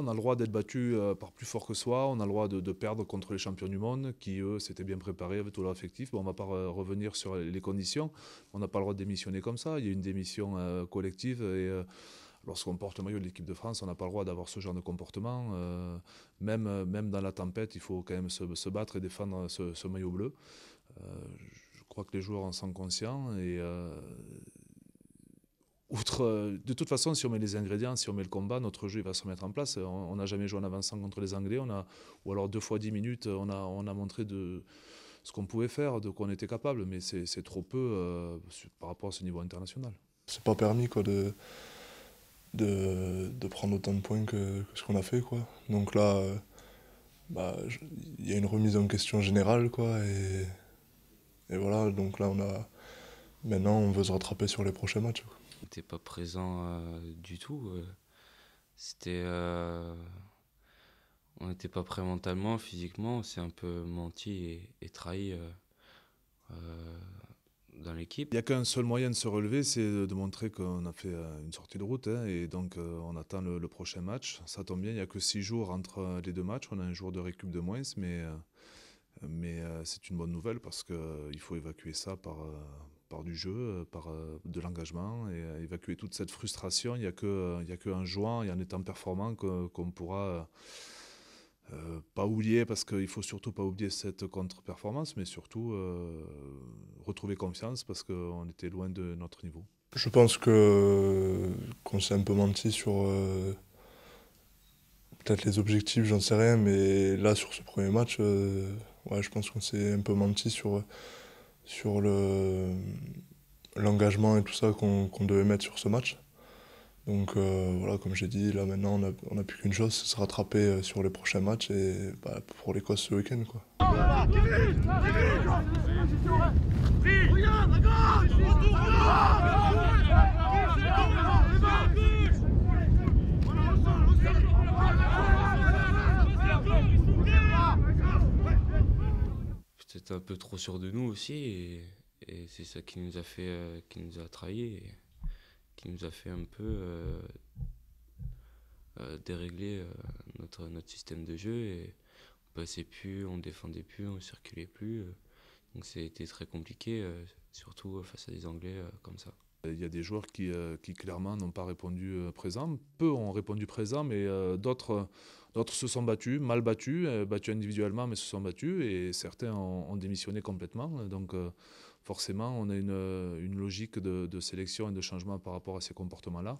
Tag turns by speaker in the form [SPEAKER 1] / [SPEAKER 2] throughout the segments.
[SPEAKER 1] On a le droit d'être battu euh, par plus fort que soi, on a le droit de, perdre contre les champions du monde qui, eux, s'étaient bien préparés avec tout leur effectif. Bon, on ne va pas euh, revenir sur les conditions, on n'a pas le droit de démissionner comme ça. Il y a une démission euh, collective et lorsqu'on porte le maillot de l'équipe de France, on n'a pas le droit d'avoir ce genre de comportement. même, même dans la tempête, il faut quand même se, battre et défendre ce, maillot bleu crois que les joueurs en sont conscients. Et euh, outre, euh, de toute façon, si on met les ingrédients, si on met le combat, notre jeu il va se mettre en place. On n'a jamais joué en avançant contre les Anglais, on a, ou alors deux fois dix minutes, on a, on a montré de ce qu'on pouvait faire, de quoi on était capable, mais c'est trop peu euh, par rapport à ce niveau international.
[SPEAKER 2] C'est pas permis quoi, de, de, prendre autant de points que, ce qu'on a fait. Quoi. Donc là, bah, il y a une remise en question générale quoi, et et voilà, donc là, on a... maintenant, on veut se rattraper sur les prochains matchs.
[SPEAKER 3] n'était pas présent euh, du tout. Euh. C'était. Euh, on n'était pas prêt mentalement, physiquement. On s'est un peu menti et, trahi dans l'équipe. Il n'y a qu'un seul moyen de se relever, c'est de montrer qu'on a fait une sortie
[SPEAKER 1] de route. Hein, et donc, on attend le, le, prochain match. Ça tombe bien, il n'y a que six jours entre les deux matchs. On a un jour de récup de moins, mais. Mais euh, c'est une bonne nouvelle parce qu'il euh, faut évacuer ça par, euh, par du jeu, par de l'engagement et évacuer toute cette frustration. Il n'y a qu'en jouant et en étant performant qu'on pourra pas oublier, parce qu'il ne faut surtout pas oublier cette contre-performance, mais surtout retrouver confiance parce qu'on était loin de notre niveau.
[SPEAKER 2] Je pense que qu'on s'est un peu menti sur peut-être les objectifs, j'en sais rien, mais là sur ce premier match je pense qu'on s'est un peu menti sur, sur le, l'engagement et tout ça qu'on, devait mettre sur ce match. Donc voilà, comme j'ai dit, là maintenant on n'a plus qu'une chose, c'est se rattraper sur les prochains matchs et pour l'Écosse ce week-end. Quoi.
[SPEAKER 3] un peu trop sûr de nous aussi. Et, c'est ça qui nous a fait, euh, qui nous a trahis, et qui nous a fait un peu euh, euh, dérégler notre, notre système de jeu. Et on passait plus, on défendait plus, on circulait plus. Donc c'était très compliqué, euh, surtout euh, face à des Anglais euh, comme ça. Il y a des joueurs qui, clairement n'ont pas
[SPEAKER 1] répondu présent. Peu ont répondu présent, mais d'autres, d'autres se sont battus, mal battus, battus individuellement, mais se sont battus. Et certains ont, démissionné complètement. Donc forcément, on a une, logique de, sélection et de changement par rapport à ces comportements-là.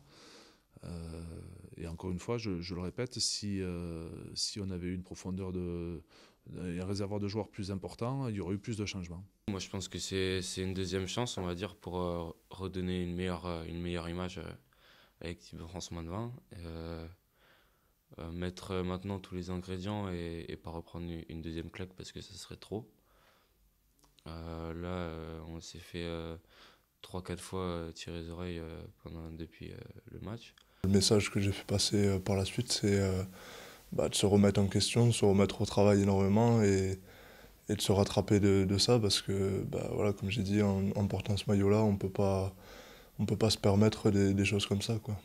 [SPEAKER 1] Euh, et encore une fois, je, le répète, si, euh, si on avait eu une profondeur de, un réservoir de joueurs plus important, il y aurait eu plus de changements.
[SPEAKER 3] Moi, je pense que c'est une deuxième chance, on va dire, pour euh, redonner une meilleure, une meilleure image avec Type France moins de 20. mettre maintenant tous les ingrédients et, pas reprendre une, deuxième claque parce que ça serait trop. là, on s'est fait 3-4 fois euh, tiré les oreilles euh, pendant, depuis euh, le match.
[SPEAKER 2] Le message que j'ai fait passer par la suite, c'est bah, de se remettre en question, de se remettre au travail énormément et, et de se rattraper de, ça parce que, bah, voilà, comme j'ai dit, en, portant ce maillot-là, on ne peut pas se permettre des, des choses comme ça. Quoi.